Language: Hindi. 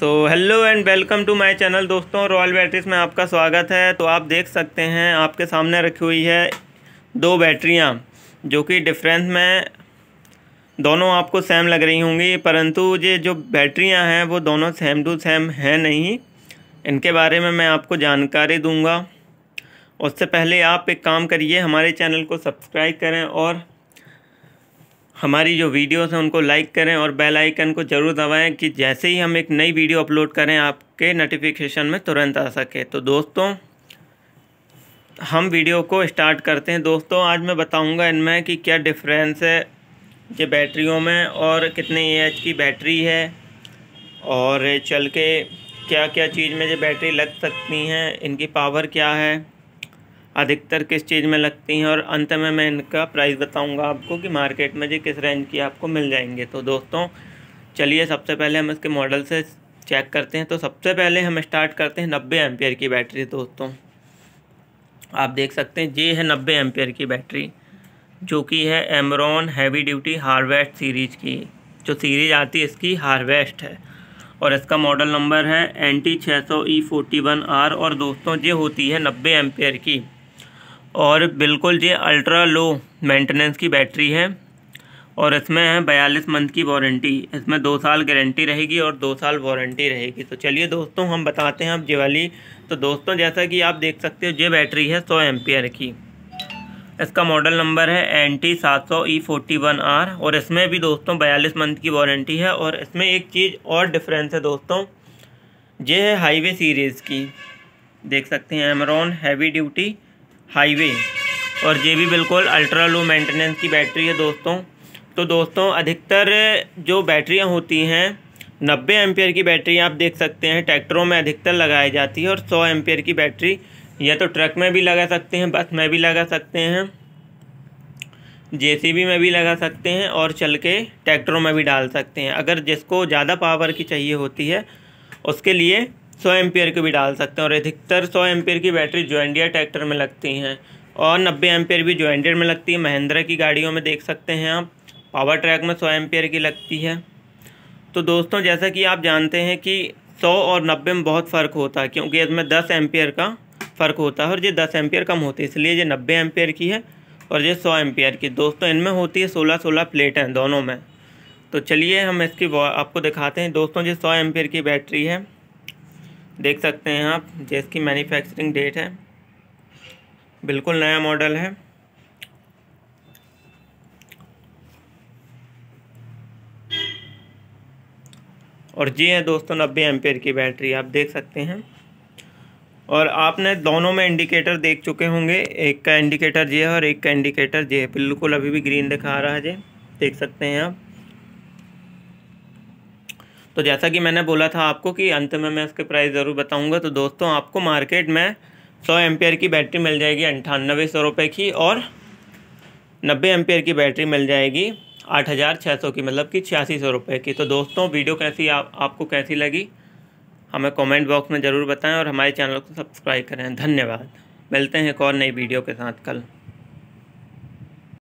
so hello and welcome to my channel दोस्तों रॉयल बैटरीज में आपका स्वागत है तो आप देख सकते हैं आपके सामने रखी हुई है दो बैटरियां जो कि डिफरेंस में दोनों आपको सेम लग रही होंगी परंतु ये जो बैटरियां हैं वो दोनों सेम टू सेम हैं नहीं इनके बारे में मैं आपको जानकारी दूँगा उससे पहले आप एक काम करिए हमारे चैनल को सब्सक्राइब करें और हमारी जो वीडियोस हैं उनको लाइक करें और बेल आइकन को ज़रूर दबाएं कि जैसे ही हम एक नई वीडियो अपलोड करें आपके नोटिफिकेशन में तुरंत आ सके तो दोस्तों हम वीडियो को स्टार्ट करते हैं दोस्तों आज मैं बताऊंगा इनमें कि क्या डिफरेंस है ये बैटरियों में और कितने ए की बैटरी है और चल के क्या क्या चीज़ में जो बैटरी लग सकती हैं इनकी पावर क्या है अधिकतर किस चीज़ में लगती हैं और अंत में मैं इनका प्राइस बताऊंगा आपको कि मार्केट में जी किस रेंज की आपको मिल जाएंगे तो दोस्तों चलिए सबसे पहले हम इसके मॉडल से चेक करते हैं तो सबसे पहले हम स्टार्ट करते हैं नब्बे एम्पेयर की बैटरी दोस्तों आप देख सकते हैं ये है नब्बे एम्पेयर की बैटरी जो कि है Amaron heavy duty harvest series की जो सीरीज आती है इसकी हारवेस्ट है और इसका मॉडल नंबर है एन टी छः सौ ई फोर्टी वन आर और दोस्तों ये होती है नब्बे एम्पेयर की और बिल्कुल ये अल्ट्रा लो मेंटेनेंस की बैटरी है और इसमें है बयालीस मंथ की वारंटी इसमें दो साल गारंटी रहेगी और दो साल वारंटी रहेगी तो चलिए दोस्तों हम बताते हैं अब ये वाली तो दोस्तों जैसा कि आप देख सकते हो ये बैटरी है सौ एम की इसका मॉडल नंबर है एन टी सात सौ ई फोर्टी वन आर और इसमें भी दोस्तों बयालीस मंथ की वारंटी है और इसमें एक चीज़ और डिफरेंस है दोस्तों ये है हाईवे सीरीज़ की देख सकते हैं एमरॉन हैवी ड्यूटी हाईवे और ये भी बिल्कुल अल्ट्रा लो मेंटेनेंस की बैटरी है दोस्तों तो दोस्तों अधिकतर जो बैटरियां होती हैं नब्बे एम्पेयर की बैटरी आप देख सकते हैं ट्रैक्टरों में अधिकतर लगाई जाती है और सौ एम्पेयर की बैटरी या तो ट्रक में भी लगा सकते हैं बस में भी लगा सकते हैं जेसीबी में भी लगा सकते हैं और चल के ट्रैक्टरों में भी डाल सकते हैं अगर जिसको ज़्यादा पावर की चाहिए होती है उसके लिए सौ एम्पियर की भी डाल सकते हैं और अधिकतर सौ एम्पियर की बैटरी जॉइंडियर ट्रैक्टर में लगती हैं और नब्बे एम्पियर भी ज्वाइंडियर में लगती है महिंद्रा की गाड़ियों में देख सकते हैं आप पावर ट्रैक में सौ एम्पियर की लगती है तो दोस्तों जैसा कि आप जानते हैं कि सौ और नब्बे में बहुत फ़र्क होता है क्योंकि इसमें दस एम्पियर का फ़र्क होता है और ये दस एम्पियर कम होती है इसलिए ये नब्बे एम्पियर की है और ये सौ एम्पियर की दोस्तों इनमें होती है सोलह सोलह प्लेटें दोनों में तो चलिए हम इसकी आपको दिखाते हैं दोस्तों ये सौ एम्पियर की बैटरी है देख सकते हैं आप जिसकी मैन्युफैक्चरिंग डेट है बिल्कुल नया मॉडल है और जी है हाँ दोस्तों नब्बे एम्पेयर की बैटरी आप देख सकते हैं और आपने दोनों में इंडिकेटर देख चुके होंगे एक का इंडिकेटर जी है और एक का इंडिकेटर जी है बिल्कुल अभी भी ग्रीन दिखा रहा है जी देख सकते हैं आप तो जैसा कि मैंने बोला था आपको कि अंत में मैं इसके प्राइस ज़रूर बताऊँगा तो दोस्तों आपको मार्केट में सौ एम्पेयर की बैटरी मिल जाएगी अंठानबे सौ रुपये की और नब्बे एम्पेयर की बैटरी मिल जाएगी आठ हज़ार छः सौ की मतलब कि छियासी सौ रुपये की तो दोस्तों वीडियो कैसी आप, आपको कैसी लगी हमें कमेंट बॉक्स में ज़रूर बताएं और हमारे चैनल को सब्सक्राइब करें धन्यवाद मिलते हैं एक और नई वीडियो के साथ कल